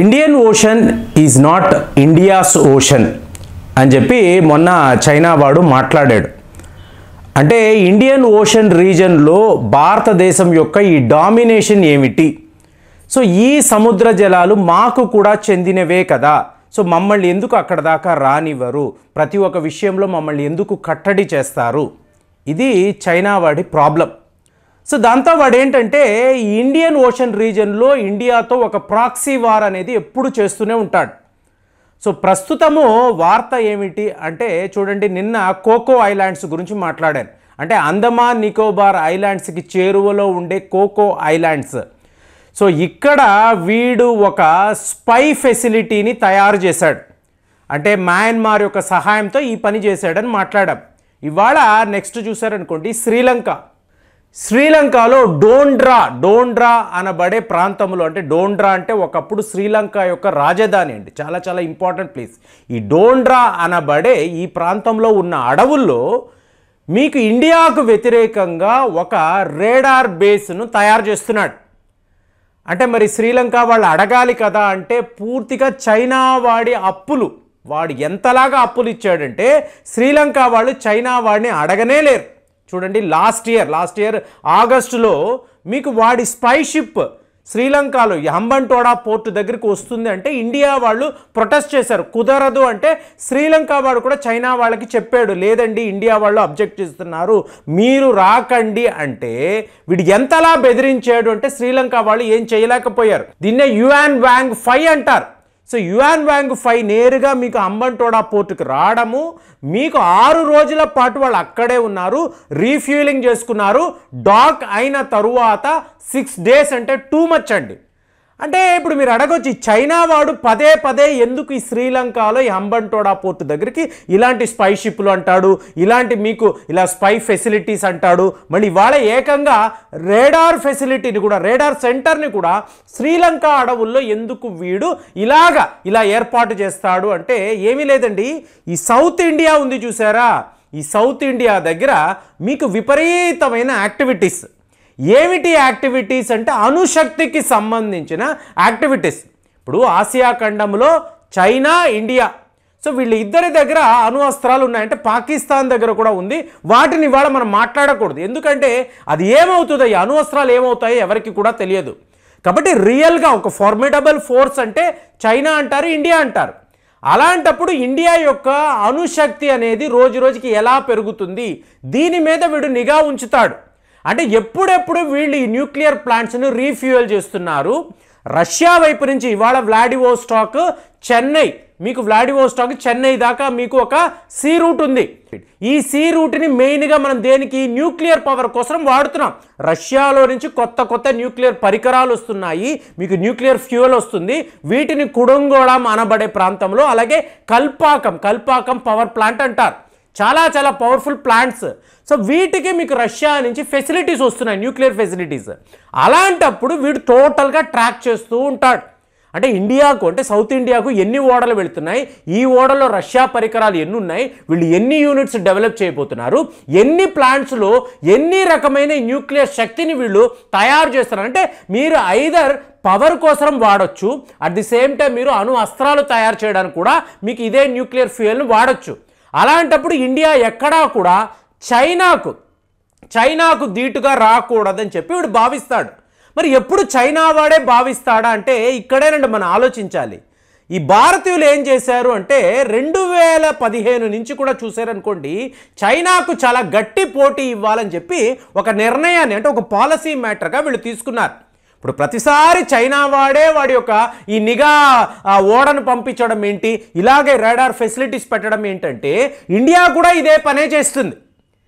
Indian Ocean is not India's ocean అని చెప్పి మొన్న చైనా వాడు మాట్లాడాడు అంటే ఇండియన్ ఓషన్ రీజన్లో భారతదేశం యొక్క ఈ డామినేషన్ ఏమిటి సో ఈ సముద్ర జలాలు మాకు కూడా చెందినవే కదా సో మమ్మల్ని ఎందుకు అక్కడ దాకా రానివ్వరు ప్రతి ఒక్క విషయంలో మమ్మల్ని ఎందుకు కట్టడి చేస్తారు ఇది చైనా వాడి ప్రాబ్లం సో దాంతో వాడు ఏంటంటే ఇండియన్ ఓషన్ రీజియన్లో ఇండియాతో ఒక ప్రాక్సీ వార్ అనేది ఎప్పుడు చేస్తూనే ఉంటాడు సో ప్రస్తుతము వార్త ఏమిటి అంటే చూడండి నిన్న కోకో ఐలాండ్స్ గురించి మాట్లాడాను అంటే అందమాన్ నికోబార్ ఐలాండ్స్కి చేరువలో ఉండే కోకో ఐలాండ్స్ సో ఇక్కడ వీడు ఒక స్పై ఫెసిలిటీని తయారు చేశాడు అంటే మయన్మార్ యొక్క సహాయంతో ఈ పని చేశాడని మాట్లాడాం ఇవాళ నెక్స్ట్ చూశారనుకోండి శ్రీలంక శ్రీలంకలో డోండ్రా డోండ్రా అనబడే ప్రాంతంలో అంటే డోండ్రా అంటే ఒకప్పుడు శ్రీలంక యొక్క రాజధాని అండి చాలా చాలా ఇంపార్టెంట్ ప్లేస్ ఈ డోండ్రా అనబడే ఈ ప్రాంతంలో ఉన్న అడవుల్లో మీకు ఇండియాకు వ్యతిరేకంగా ఒక రేడార్ బేస్ను తయారు చేస్తున్నాడు అంటే మరి శ్రీలంక వాళ్ళు అడగాలి కదా అంటే పూర్తిగా చైనా వాడి అప్పులు వాడు ఎంతలాగా అప్పులు ఇచ్చాడంటే శ్రీలంక వాళ్ళు చైనా వాడిని అడగనే లేరు చూడండి లాస్ట్ ఇయర్ లాస్ట్ ఇయర్ ఆగస్టులో మీకు వాడి స్పైషిప్ శ్రీలంకలో హంబంటోడా పోర్టు దగ్గరికి వస్తుంది అంటే ఇండియా వాళ్ళు ప్రొటెస్ట్ చేశారు కుదరదు అంటే శ్రీలంక వాడు కూడా చైనా వాళ్ళకి చెప్పాడు లేదండి ఇండియా వాళ్ళు అబ్జెక్ట్ చేస్తున్నారు మీరు రాకండి అంటే వీడు ఎంతలా బెదిరించాడు అంటే శ్రీలంక వాళ్ళు ఏం చేయలేకపోయారు దీన్నే యుఎన్ వ్యాంగ్ ఫైవ్ అంటారు సో యుఎన్ బ్యాంక్ ఫైవ్ నేరుగా మీకు అంబంటోడా పోర్టుకు రావడము మీకు ఆరు రోజుల పాటు వాళ్ళు అక్కడే ఉన్నారు రీఫ్యూలింగ్ చేసుకున్నారు డాక్ అయిన తరువాత సిక్స్ డేస్ అంటే టూ మచ్ అండి అంటే ఇప్పుడు మీరు అడగొచ్చు చైనా వాడు పదే పదే ఎందుకు ఈ శ్రీలంకలో ఈ హంబన్టోడా పోర్టు దగ్గరికి ఇలాంటి స్పై షిప్లు అంటాడు ఇలాంటి మీకు ఇలా స్పై ఫెసిలిటీస్ అంటాడు మళ్ళీ ఇవాళ ఏకంగా రేడార్ ఫెసిలిటీని కూడా రేడార్ సెంటర్ని కూడా శ్రీలంక అడవుల్లో ఎందుకు వీడు ఇలాగా ఇలా ఏర్పాటు చేస్తాడు అంటే ఏమీ లేదండి ఈ సౌత్ ఇండియా ఉంది చూసారా ఈ సౌత్ ఇండియా దగ్గర మీకు విపరీతమైన యాక్టివిటీస్ ఏమిటి యాక్టివిటీస్ అంటే అణుశక్తికి సంబంధించిన యాక్టివిటీస్ ఇప్పుడు ఆసియా ఖండంలో చైనా ఇండియా సో వీళ్ళు ఇద్దరి దగ్గర అణు అస్త్రాలు ఉన్నాయంటే పాకిస్తాన్ దగ్గర కూడా ఉంది వాటిని ఇవాళ మనం మాట్లాడకూడదు ఎందుకంటే అది ఏమవుతుందో ఈ అణు అస్త్రాలు ఏమవుతాయో ఎవరికి కూడా తెలియదు కాబట్టి రియల్గా ఒక ఫార్మిడబుల్ ఫోర్స్ అంటే చైనా అంటారు ఇండియా అంటారు అలాంటప్పుడు ఇండియా యొక్క అణుశక్తి అనేది రోజు రోజుకి ఎలా పెరుగుతుంది దీని మీద వీడు నిఘా ఉంచుతాడు అంటే ఎప్పుడెప్పుడు వీళ్ళు ఈ న్యూక్లియర్ ప్లాంట్స్ను రీఫ్యూయల్ చేస్తున్నారు రష్యా వైపు నుంచి ఇవాళ వ్లాడివోస్టాక్ చెన్నై మీకు వ్లాడివోస్టాక్ చెన్నై దాకా మీకు ఒక సీ రూట్ ఉంది ఈ సీ రూట్ని మెయిన్గా మనం దేనికి న్యూక్లియర్ పవర్ కోసం వాడుతున్నాం రష్యాలో నుంచి కొత్త కొత్త న్యూక్లియర్ పరికరాలు వస్తున్నాయి మీకు న్యూక్లియర్ ఫ్యూయల్ వస్తుంది వీటిని కుడంగోళం అనబడే ప్రాంతంలో అలాగే కల్పాకం కల్పాకం పవర్ ప్లాంట్ అంటారు చాలా చాలా పవర్ఫుల్ ప్లాంట్స్ సో వీటికి మీకు రష్యా నుంచి ఫెసిలిటీస్ వస్తున్నాయి న్యూక్లియర్ ఫెసిలిటీస్ అలాంటప్పుడు వీడు టోటల్గా ట్రాక్ చేస్తూ ఉంటాడు అంటే ఇండియాకు అంటే సౌత్ ఇండియాకు ఎన్ని ఓడలు వెళుతున్నాయి ఈ ఓడలో రష్యా పరికరాలు ఎన్ని ఉన్నాయి వీళ్ళు ఎన్ని యూనిట్స్ డెవలప్ చేయబోతున్నారు ఎన్ని ప్లాంట్స్లో ఎన్ని రకమైన న్యూక్లియర్ శక్తిని వీళ్ళు తయారు చేస్తున్నారు అంటే మీరు ఐదర్ పవర్ కోసం వాడచ్చు అట్ ది సేమ్ టైం మీరు అణు అస్త్రాలు తయారు చేయడానికి కూడా మీకు ఇదే న్యూక్లియర్ ఫ్యూయల్ని వాడచ్చు అలాంటప్పుడు ఇండియా ఎక్కడా కూడా చైనాకు చైనాకు ధీటుగా రాకూడదని చెప్పి వీడు భావిస్తాడు మరి ఎప్పుడు చైనా వాడే భావిస్తాడా అంటే ఇక్కడేనండి మనం ఆలోచించాలి ఈ భారతీయులు ఏం చేశారు అంటే రెండు వేల పదిహేను నుంచి కూడా చూశారనుకోండి చైనాకు చాలా గట్టి పోటీ ఇవ్వాలని చెప్పి ఒక నిర్ణయాన్ని అంటే ఒక పాలసీ మ్యాటర్గా వీళ్ళు తీసుకున్నారు ఇప్పుడు ప్రతిసారి చైనా వాడే వాడి యొక్క ఈ నిఘా ఆ ఓడను పంపించడం ఏంటి ఇలాగే రాడార్ ఫెసిలిటీస్ పెట్టడం ఏంటంటే ఇండియా కూడా ఇదే పనే చేస్తుంది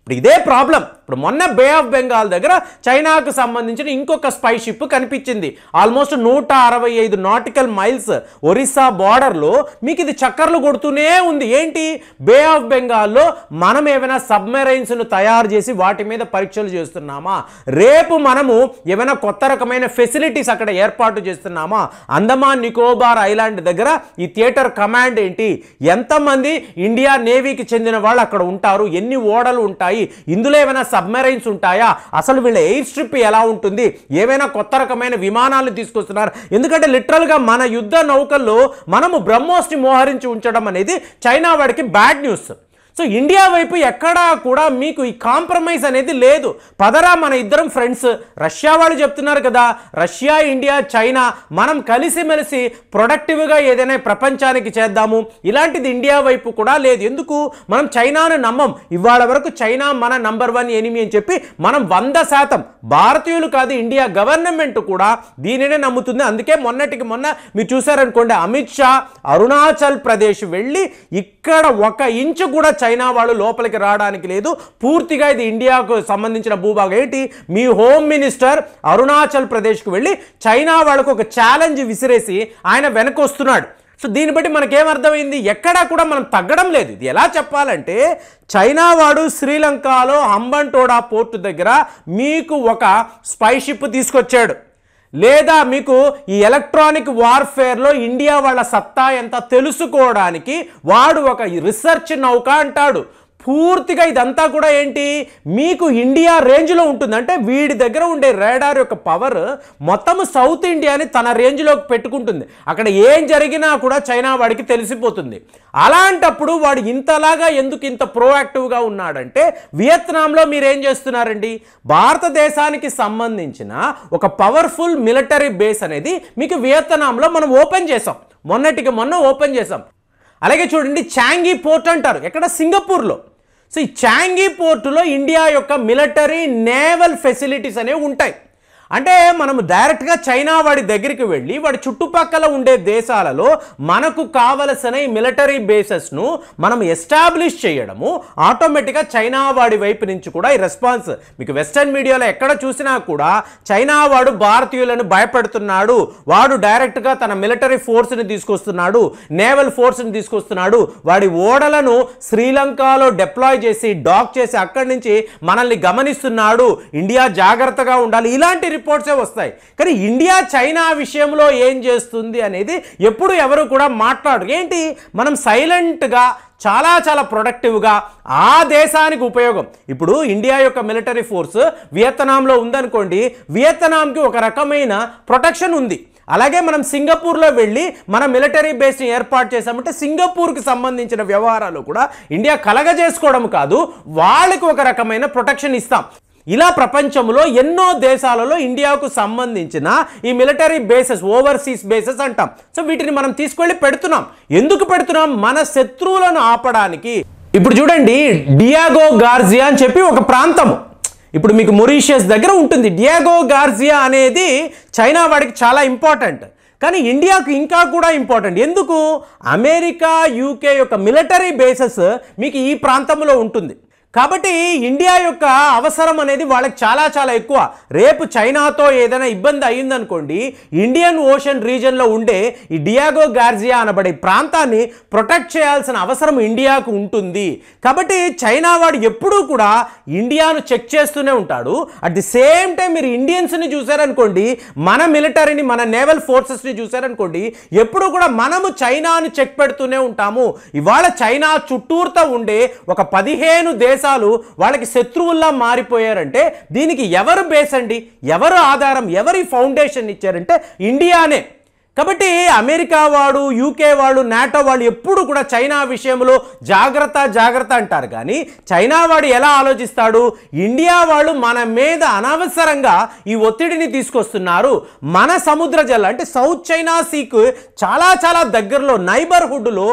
ఇప్పుడు ఇదే ప్రాబ్లం ఇప్పుడు మొన్న బే ఆఫ్ బెంగాల్ దగ్గర చైనాకు సంబంధించిన ఇంకొక స్పై షిప్ కనిపించింది ఆల్మోస్ట్ నూట అరవై ఐదు నాటికల్ మైల్స్ ఒరిస్సా బార్డర్లో మీకు ఇది చక్కర్లు కొడుతూనే ఉంది ఏంటి బే ఆఫ్ బెంగాల్లో మనం ఏమైనా సబ్మెరైన్స్ను తయారు చేసి వాటి మీద పరీక్షలు చేస్తున్నామా రేపు మనము ఏమైనా కొత్త రకమైన ఫెసిలిటీస్ అక్కడ ఏర్పాటు చేస్తున్నామా అందమాన్ నికోబార్ ఐలాండ్ దగ్గర ఈ థియేటర్ కమాండ్ ఏంటి ఎంతమంది ఇండియా నేవీకి చెందిన వాళ్ళు అక్కడ ఉంటారు ఎన్ని ఓడలు ఉంటాయి ఇందులో ఏమైనా సబ్మెరైన్స్ ఉంటాయా అసలు వీళ్ళ ఎయిర్ స్ట్రిప్ ఎలా ఉంటుంది ఏమైనా కొత్త రకమైన విమానాలు తీసుకొస్తున్నారు ఎందుకంటే లిటరల్గా మన యుద్ధ నౌకల్లో మనము బ్రహ్మోస్ని మోహరించి ఉంచడం అనేది చైనా వాడికి బ్యాడ్ న్యూస్ సో ఇండియా వైపు ఎక్కడా కూడా మీకు ఈ కాంప్రమైజ్ అనేది లేదు పదరా మన ఇద్దరం ఫ్రెండ్స్ రష్యా వాళ్ళు చెప్తున్నారు కదా రష్యా ఇండియా చైనా మనం కలిసిమెలిసి ప్రొడక్టివ్గా ఏదైనా ప్రపంచానికి చేద్దాము ఇలాంటిది ఇండియా వైపు కూడా లేదు ఎందుకు మనం చైనాను నమ్మం ఇవాళ వరకు చైనా మన నంబర్ వన్ ఎనిమి అని చెప్పి మనం వంద శాతం భారతీయులు కాదు ఇండియా గవర్నమెంట్ కూడా దీనినే నమ్ముతుంది అందుకే మొన్నటికి మొన్న మీరు చూసారనుకోండి అమిత్ షా అరుణాచల్ ప్రదేశ్ వెళ్ళి ఇక్కడ ఒక ఇంచు కూడా చైనా వాళ్ళు లోపలికి రావడానికి లేదు పూర్తిగా ఇది ఇండియాకు సంబంధించిన భూభాగం ఏంటి మీ హోమ్ మినిస్టర్ అరుణాచల్ ప్రదేశ్కు వెళ్ళి చైనా వాళ్ళకు ఒక ఛాలెంజ్ విసిరేసి ఆయన వస్తున్నాడు సో దీన్ని బట్టి మనకేమర్థమైంది ఎక్కడా కూడా మనం తగ్గడం లేదు ఇది ఎలా చెప్పాలంటే చైనా వాడు శ్రీలంకలో హంబంటోడా పోర్టు దగ్గర మీకు ఒక స్పైషిప్ తీసుకొచ్చాడు లేదా మీకు ఈ ఎలక్ట్రానిక్ వార్ఫేర్లో ఇండియా వాళ్ళ సత్తా ఎంత తెలుసుకోవడానికి వాడు ఒక రీసెర్చ్ నౌక అంటాడు పూర్తిగా ఇదంతా కూడా ఏంటి మీకు ఇండియా రేంజ్లో ఉంటుంది అంటే వీడి దగ్గర ఉండే రేడార్ యొక్క పవర్ మొత్తం సౌత్ ఇండియాని తన రేంజ్లోకి పెట్టుకుంటుంది అక్కడ ఏం జరిగినా కూడా చైనా వాడికి తెలిసిపోతుంది అలాంటప్పుడు వాడు ఇంతలాగా ఎందుకు ఇంత ప్రోయాక్టివ్గా ఉన్నాడంటే వియత్నాంలో మీరేం చేస్తున్నారండి భారతదేశానికి సంబంధించిన ఒక పవర్ఫుల్ మిలిటరీ బేస్ అనేది మీకు వియత్నాంలో మనం ఓపెన్ చేసాం మొన్నటికి మొన్న ఓపెన్ చేసాం అలాగే చూడండి చాంగీ పోర్ట్ అంటారు ఎక్కడ సింగపూర్లో సో ఈ చాంగీ పోర్టులో ఇండియా యొక్క మిలిటరీ నేవల్ ఫెసిలిటీస్ అనేవి ఉంటాయి అంటే మనం డైరెక్ట్గా చైనా వాడి దగ్గరికి వెళ్ళి వాడి చుట్టుపక్కల ఉండే దేశాలలో మనకు కావలసిన ఈ మిలిటరీ బేసెస్ను మనం ఎస్టాబ్లిష్ చేయడము ఆటోమేటిక్గా చైనా వాడి వైపు నుంచి కూడా ఈ రెస్పాన్స్ మీకు వెస్టర్న్ మీడియాలో ఎక్కడ చూసినా కూడా చైనా వాడు భారతీయులను భయపెడుతున్నాడు వాడు డైరెక్ట్గా తన మిలిటరీ ఫోర్స్ని తీసుకొస్తున్నాడు నేవల్ ఫోర్స్ని తీసుకొస్తున్నాడు వాడి ఓడలను శ్రీలంకలో డిప్లాయ్ చేసి డాక్ చేసి అక్కడి నుంచి మనల్ని గమనిస్తున్నాడు ఇండియా జాగ్రత్తగా ఉండాలి ఇలాంటి రిపోర్ట్సే వస్తాయి కానీ ఇండియా చైనా విషయంలో ఏం చేస్తుంది అనేది ఎప్పుడు ఎవరు కూడా మాట్లాడరు ఏంటి మనం సైలెంట్గా చాలా చాలా ప్రొడక్టివ్గా ఆ దేశానికి ఉపయోగం ఇప్పుడు ఇండియా యొక్క మిలిటరీ ఫోర్స్ వియత్నాంలో ఉందనుకోండి వియత్నాంకి ఒక రకమైన ప్రొటెక్షన్ ఉంది అలాగే మనం సింగపూర్లో వెళ్ళి మన మిలిటరీ బేస్ని ఏర్పాటు చేశామంటే సింగపూర్కి సంబంధించిన వ్యవహారాలు కూడా ఇండియా కలగజేసుకోవడం కాదు వాళ్ళకి ఒక రకమైన ప్రొటెక్షన్ ఇస్తాం ఇలా ప్రపంచంలో ఎన్నో దేశాలలో ఇండియాకు సంబంధించిన ఈ మిలిటరీ బేసెస్ ఓవర్సీస్ బేసెస్ అంటాం సో వీటిని మనం తీసుకెళ్ళి పెడుతున్నాం ఎందుకు పెడుతున్నాం మన శత్రువులను ఆపడానికి ఇప్పుడు చూడండి డియాగో గార్జియా అని చెప్పి ఒక ప్రాంతము ఇప్పుడు మీకు మొరీషియస్ దగ్గర ఉంటుంది డియాగో గార్జియా అనేది చైనా వాడికి చాలా ఇంపార్టెంట్ కానీ ఇండియాకు ఇంకా కూడా ఇంపార్టెంట్ ఎందుకు అమెరికా యూకే యొక్క మిలిటరీ బేసెస్ మీకు ఈ ప్రాంతంలో ఉంటుంది కాబట్టి ఇండియా యొక్క అవసరం అనేది వాళ్ళకి చాలా చాలా ఎక్కువ రేపు చైనాతో ఏదైనా ఇబ్బంది అయ్యిందనుకోండి ఇండియన్ ఓషన్ రీజన్లో ఉండే ఈ డియాగో గార్జియా అనబడే ప్రాంతాన్ని ప్రొటెక్ట్ చేయాల్సిన అవసరం ఇండియాకు ఉంటుంది కాబట్టి చైనా వాడు ఎప్పుడూ కూడా ఇండియాను చెక్ చేస్తూనే ఉంటాడు అట్ ది సేమ్ టైం మీరు ఇండియన్స్ని చూశారనుకోండి మన మిలిటరీని మన నేవల్ ఫోర్సెస్ని చూశారనుకోండి ఎప్పుడు కూడా మనము చైనాను చెక్ పెడుతూనే ఉంటాము ఇవాళ చైనా చుట్టూరుతో ఉండే ఒక పదిహేను దేశ దేశాలు వాళ్ళకి శత్రువుల్లా మారిపోయారంటే దీనికి ఎవరు బేస్ అండి ఎవరు ఆధారం ఎవరి ఫౌండేషన్ ఇచ్చారంటే ఇండియానే కాబట్టి అమెరికా వాడు యూకే వాళ్ళు నాటో వాళ్ళు ఎప్పుడు కూడా చైనా విషయంలో జాగ్రత్త జాగ్రత్త అంటారు కానీ చైనా వాడు ఎలా ఆలోచిస్తాడు ఇండియా వాళ్ళు మన మీద అనవసరంగా ఈ ఒత్తిడిని తీసుకొస్తున్నారు మన సముద్ర జల్ల అంటే సౌత్ చైనా సీకు చాలా చాలా దగ్గరలో నైబర్హుడ్లో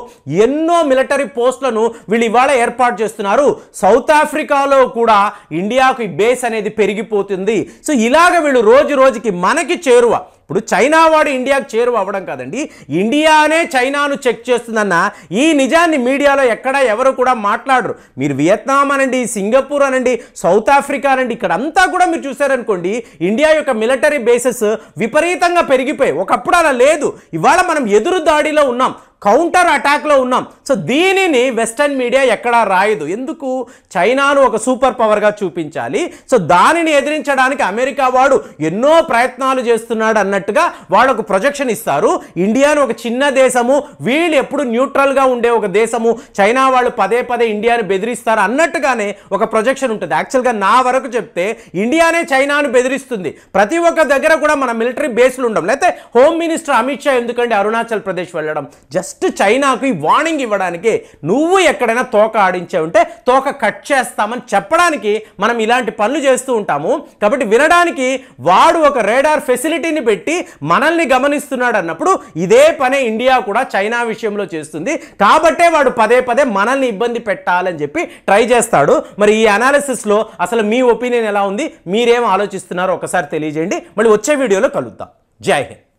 ఎన్నో మిలిటరీ పోస్టులను వీళ్ళు ఇవాళ ఏర్పాటు చేస్తున్నారు సౌత్ ఆఫ్రికాలో కూడా ఇండియాకు బేస్ అనేది పెరిగిపోతుంది సో ఇలాగ వీళ్ళు రోజు రోజుకి మనకి చేరువ ఇప్పుడు చైనా వాడు ఇండియాకు చేరువ అవ్వడం కాదండి ఇండియానే చైనాను చెక్ చేస్తుందన్న ఈ నిజాన్ని మీడియాలో ఎక్కడ ఎవరు కూడా మాట్లాడరు మీరు వియత్నాం అనండి సింగపూర్ అనండి సౌత్ ఆఫ్రికా అనండి ఇక్కడ అంతా కూడా మీరు చూసారనుకోండి ఇండియా యొక్క మిలిటరీ బేసెస్ విపరీతంగా పెరిగిపోయి ఒకప్పుడు అలా లేదు ఇవాళ మనం ఎదురు దాడిలో ఉన్నాం కౌంటర్ అటాక్లో ఉన్నాం సో దీనిని వెస్టర్న్ మీడియా ఎక్కడా రాయదు ఎందుకు చైనాను ఒక సూపర్ పవర్గా చూపించాలి సో దానిని ఎదిరించడానికి అమెరికా వాడు ఎన్నో ప్రయత్నాలు చేస్తున్నాడు అన్నట్టుగా వాళ్ళకు ప్రొజెక్షన్ ఇస్తారు ఇండియాను ఒక చిన్న దేశము వీళ్ళు ఎప్పుడు న్యూట్రల్గా ఉండే ఒక దేశము చైనా వాళ్ళు పదే పదే ఇండియాను బెదిరిస్తారు అన్నట్టుగానే ఒక ప్రొజెక్షన్ ఉంటుంది యాక్చువల్గా నా వరకు చెప్తే ఇండియానే చైనాను బెదిరిస్తుంది ప్రతి ఒక్క దగ్గర కూడా మన మిలిటరీ బేస్లు ఉండవు లేకపోతే హోమ్ మినిస్టర్ అమిత్ షా ఎందుకంటే అరుణాచల్ ప్రదేశ్ వెళ్ళడం జస్ట్ జస్ట్ చైనాకు ఈ వార్నింగ్ ఇవ్వడానికి నువ్వు ఎక్కడైనా తోక ఉంటే తోక కట్ చేస్తామని చెప్పడానికి మనం ఇలాంటి పనులు చేస్తూ ఉంటాము కాబట్టి వినడానికి వాడు ఒక రేడార్ ఫెసిలిటీని పెట్టి మనల్ని గమనిస్తున్నాడు అన్నప్పుడు ఇదే పనే ఇండియా కూడా చైనా విషయంలో చేస్తుంది కాబట్టే వాడు పదే పదే మనల్ని ఇబ్బంది పెట్టాలని చెప్పి ట్రై చేస్తాడు మరి ఈ అనాలిసిస్లో అసలు మీ ఒపీనియన్ ఎలా ఉంది మీరేం ఆలోచిస్తున్నారో ఒకసారి తెలియజేయండి మళ్ళీ వచ్చే వీడియోలో కలుద్దాం జై హింద్